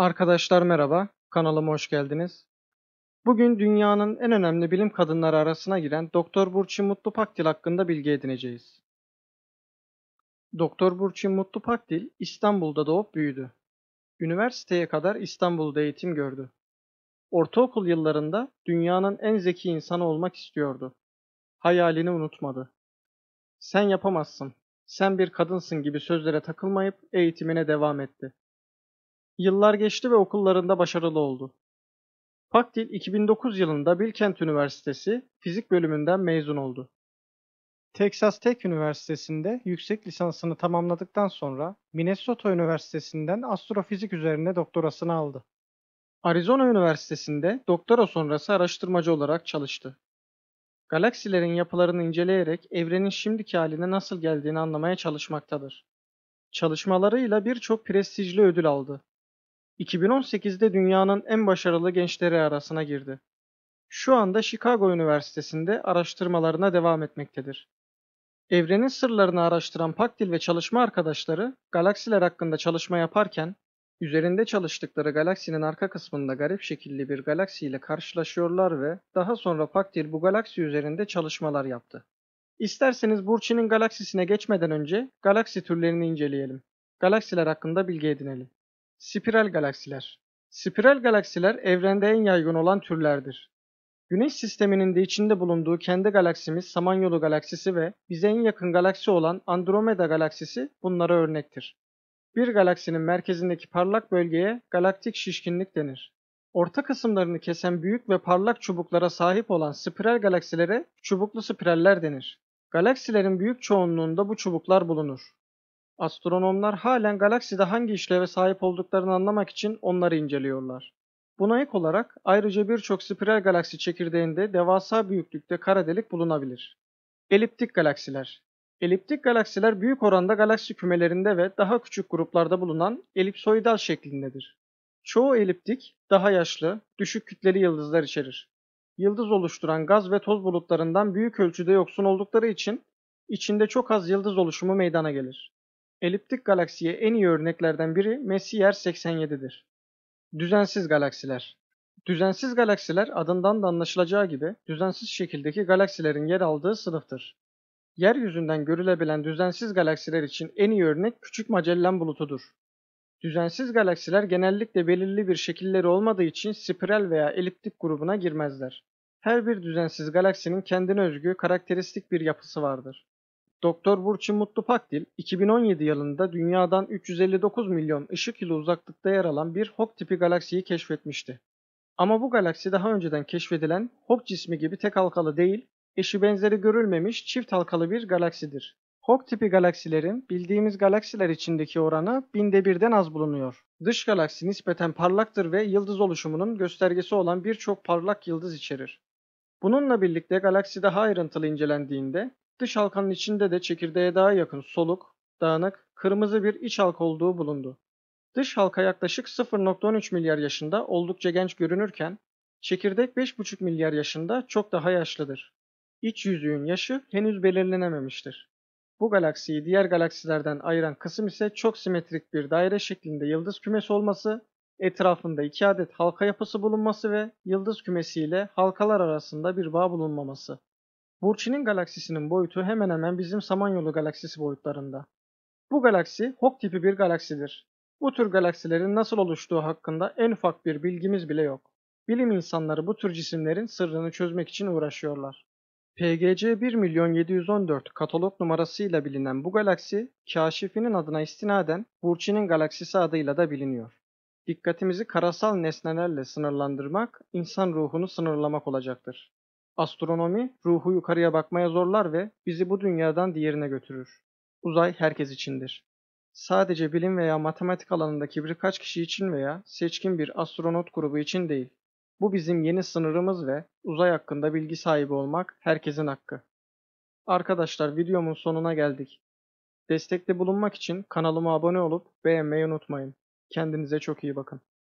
Arkadaşlar merhaba, kanalıma hoş geldiniz. Bugün dünyanın en önemli bilim kadınları arasına giren Doktor Burçin Mutlu Pakdil hakkında bilgi edineceğiz. Doktor Burçin Mutlu Pakdil İstanbul'da doğup büyüdü. Üniversiteye kadar İstanbul'da eğitim gördü. Ortaokul yıllarında dünyanın en zeki insanı olmak istiyordu. Hayalini unutmadı. Sen yapamazsın, sen bir kadınsın gibi sözlere takılmayıp eğitimine devam etti. Yıllar geçti ve okullarında başarılı oldu. Pakdil 2009 yılında Bilkent Üniversitesi Fizik bölümünden mezun oldu. Texas Tech Üniversitesi'nde yüksek lisansını tamamladıktan sonra Minnesota Üniversitesi'nden astrofizik üzerine doktorasını aldı. Arizona Üniversitesi'nde doktora sonrası araştırmacı olarak çalıştı. Galaksilerin yapılarını inceleyerek evrenin şimdiki haline nasıl geldiğini anlamaya çalışmaktadır. Çalışmalarıyla birçok prestijli ödül aldı. 2018'de dünyanın en başarılı gençleri arasına girdi. Şu anda Chicago Üniversitesi'nde araştırmalarına devam etmektedir. Evrenin sırlarını araştıran Pakdil ve çalışma arkadaşları galaksiler hakkında çalışma yaparken üzerinde çalıştıkları galaksinin arka kısmında garip şekilli bir galaksiyle karşılaşıyorlar ve daha sonra Pakdil bu galaksi üzerinde çalışmalar yaptı. İsterseniz Burçin'in galaksisine geçmeden önce galaksi türlerini inceleyelim. Galaksiler hakkında bilgi edinelim. Spiral galaksiler. Spiral galaksiler evrende en yaygın olan türlerdir. Güneş sisteminin de içinde bulunduğu kendi galaksimiz Samanyolu galaksisi ve bize en yakın galaksi olan Andromeda galaksisi bunlara örnektir. Bir galaksinin merkezindeki parlak bölgeye galaktik şişkinlik denir. Orta kısımlarını kesen büyük ve parlak çubuklara sahip olan spiral galaksilere çubuklu spiraller denir. Galaksilerin büyük çoğunluğunda bu çubuklar bulunur. Astronomlar halen galakside hangi işleve sahip olduklarını anlamak için onları inceliyorlar. Buna ek olarak ayrıca birçok spiral galaksi çekirdeğinde devasa büyüklükte kara delik bulunabilir. Eliptik galaksiler Eliptik galaksiler büyük oranda galaksi kümelerinde ve daha küçük gruplarda bulunan elipsoidal şeklindedir. Çoğu eliptik, daha yaşlı, düşük kütleli yıldızlar içerir. Yıldız oluşturan gaz ve toz bulutlarından büyük ölçüde yoksun oldukları için içinde çok az yıldız oluşumu meydana gelir. Eliptik galaksiye en iyi örneklerden biri Messier 87'dir. Düzensiz galaksiler Düzensiz galaksiler adından da anlaşılacağı gibi düzensiz şekildeki galaksilerin yer aldığı sınıftır. Yeryüzünden görülebilen düzensiz galaksiler için en iyi örnek Küçük Magellan bulutudur. Düzensiz galaksiler genellikle belirli bir şekilleri olmadığı için spiral veya eliptik grubuna girmezler. Her bir düzensiz galaksinin kendine özgü karakteristik bir yapısı vardır. Doktor Burçin Mutlupakdil 2017 yılında dünyadan 359 milyon ışık yılı uzaklıkta yer alan bir Hawk tipi galaksiyi keşfetmişti. Ama bu galaksi daha önceden keşfedilen Hawk cismi gibi tek halkalı değil, eşi benzeri görülmemiş çift halkalı bir galaksidir. Hawk tipi galaksilerin bildiğimiz galaksiler içindeki oranı binde birden az bulunuyor. Dış galaksi nispeten parlaktır ve yıldız oluşumunun göstergesi olan birçok parlak yıldız içerir. Bununla birlikte galaksi daha ayrıntılı incelendiğinde Dış halkanın içinde de çekirdeğe daha yakın soluk, dağınık, kırmızı bir iç halka olduğu bulundu. Dış halka yaklaşık 0.13 milyar yaşında oldukça genç görünürken, çekirdek 5.5 milyar yaşında çok daha yaşlıdır. İç yüzüğün yaşı henüz belirlenememiştir. Bu galaksiyi diğer galaksilerden ayıran kısım ise çok simetrik bir daire şeklinde yıldız kümesi olması, etrafında iki adet halka yapısı bulunması ve yıldız kümesiyle halkalar arasında bir bağ bulunmaması. Burçin'in galaksisinin boyutu hemen hemen bizim Samanyolu galaksisi boyutlarında. Bu galaksi Hawk tipi bir galaksidir. Bu tür galaksilerin nasıl oluştuğu hakkında en ufak bir bilgimiz bile yok. Bilim insanları bu tür cisimlerin sırrını çözmek için uğraşıyorlar. PGC 1 milyon 714 katalog numarasıyla bilinen bu galaksi, kaşifinin adına istinaden Burçin'in galaksisi adıyla da biliniyor. Dikkatimizi karasal nesnelerle sınırlandırmak, insan ruhunu sınırlamak olacaktır. Astronomi ruhu yukarıya bakmaya zorlar ve bizi bu dünyadan diğerine götürür. Uzay herkes içindir. Sadece bilim veya matematik alanındaki birkaç kişi için veya seçkin bir astronot grubu için değil. Bu bizim yeni sınırımız ve uzay hakkında bilgi sahibi olmak herkesin hakkı. Arkadaşlar videomun sonuna geldik. Destekte bulunmak için kanalıma abone olup beğenmeyi unutmayın. Kendinize çok iyi bakın.